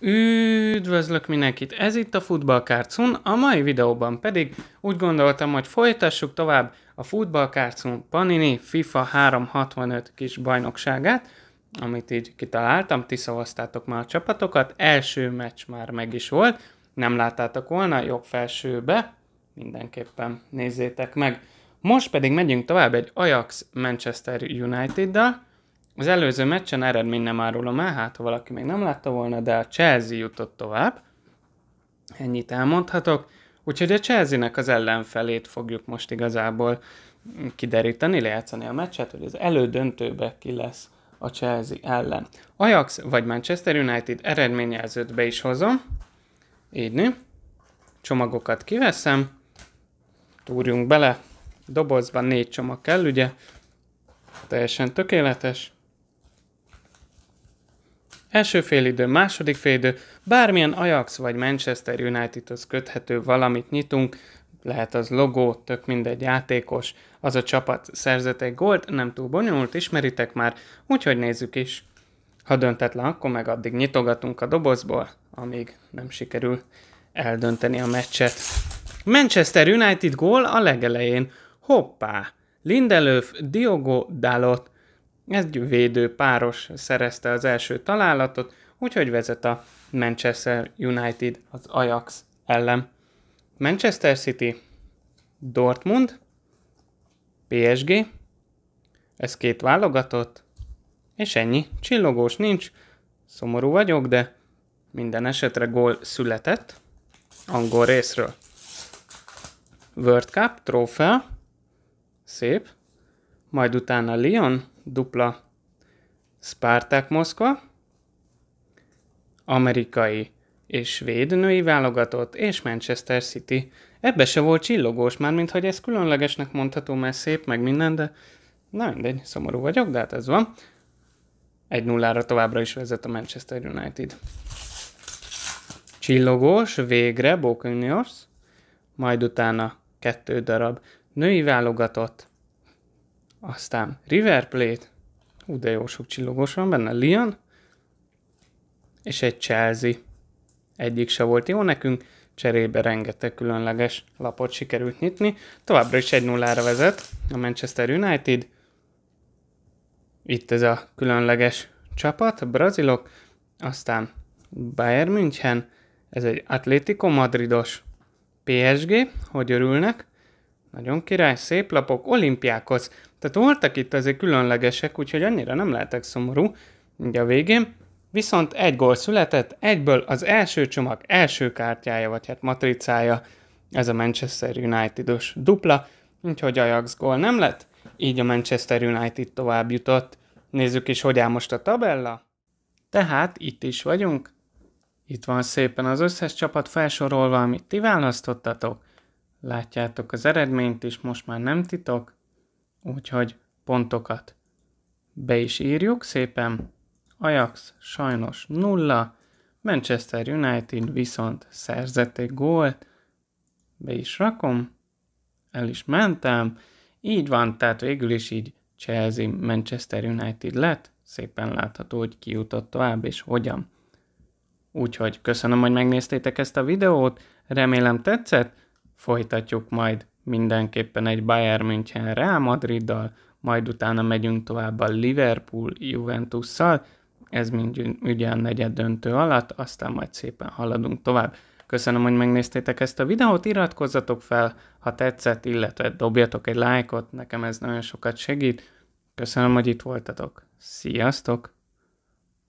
Üdvözlök mindenkit! Ez itt a Futballkárcun, a mai videóban pedig úgy gondoltam, hogy folytassuk tovább a Futballkárcun Panini FIFA 365 kis bajnokságát, amit így kitaláltam, ti szavaztátok már a csapatokat, első meccs már meg is volt, nem láttátok volna, jobb felsőbe, mindenképpen nézzétek meg. Most pedig megyünk tovább egy Ajax Manchester United-dal, az előző meccsen eredmény nem árulom el, hát ha valaki még nem látta volna, de a Chelsea jutott tovább. Ennyit elmondhatok. Úgyhogy a Chelsea-nek az ellenfelét fogjuk most igazából kideríteni, lejátszani a meccset, hogy az elődöntőbe ki lesz a Chelsea ellen. Ajax vagy Manchester United eredményjelzőt be is hozom. Így né? Csomagokat kiveszem. Túrjunk bele. Dobozban négy csomag kell, ugye? Teljesen tökéletes. Első félidő, második félidő, bármilyen Ajax vagy Manchester Unitedhoz köthető valamit nyitunk, lehet az logó, tök mindegy játékos, az a csapat szerzett egy gólt, nem túl bonyolult, ismeritek már, úgyhogy nézzük is. Ha döntetlen, akkor meg addig nyitogatunk a dobozból, amíg nem sikerül eldönteni a meccset. Manchester United gól a legelején. Hoppá! Lindelöf, Diogo Dalot, ez védő páros szerezte az első találatot, úgyhogy vezet a Manchester United az Ajax ellen. Manchester City, Dortmund, PSG, ez két válogatott, és ennyi. Csillogós nincs, szomorú vagyok, de minden esetre gól született angol részről. World Cup, trófea, szép, majd utána Lyon, dupla Spartak Moszkva, amerikai és svéd női válogatott, és Manchester City. Ebbe se volt csillogós, már mint hogy ez különlegesnek mondható, mert szép, meg minden, de na mindegy, szomorú vagyok, de hát ez van. Egy nullára továbbra is vezet a Manchester United. Csillogós, végre Boca Juniors, majd utána kettő darab női válogatott, aztán River Plate, hú de jó sok csillogós van benne, Lyon, és egy Chelsea. Egyik se volt jó nekünk, cserébe rengeteg különleges lapot sikerült nyitni. Továbbra is 1-0-ra vezet a Manchester United. Itt ez a különleges csapat, a brazilok, aztán Bayern München, ez egy Atlético Madridos PSG, hogy örülnek, nagyon király, szép lapok, olimpiákhoz. Tehát voltak itt azért különlegesek, úgyhogy annyira nem lehetek szomorú, ugye a végén. Viszont egy gól született, egyből az első csomag első kártyája, vagy hát matricája, ez a Manchester United-os dupla, úgyhogy Ajax gól nem lett, így a Manchester United tovább jutott. Nézzük is, hogy áll most a tabella. Tehát itt is vagyunk. Itt van szépen az összes csapat felsorolva, amit ti választottatok. Látjátok az eredményt is, most már nem titok úgyhogy pontokat be is írjuk szépen. Ajax sajnos nulla, Manchester United viszont szerzett egy gólt, be is rakom, el is mentem, így van, tehát végül is így Chelsea Manchester United lett, szépen látható, hogy kijutott tovább és hogyan. Úgyhogy köszönöm, hogy megnéztétek ezt a videót, remélem tetszett, folytatjuk majd mindenképpen egy Bayern München Real Madriddal, majd utána megyünk tovább a Liverpool Juventus-szal, ez mind ugye a negyed döntő alatt, aztán majd szépen haladunk tovább. Köszönöm, hogy megnéztétek ezt a videót, iratkozzatok fel, ha tetszett, illetve dobjatok egy lájkot, nekem ez nagyon sokat segít. Köszönöm, hogy itt voltatok. Sziasztok!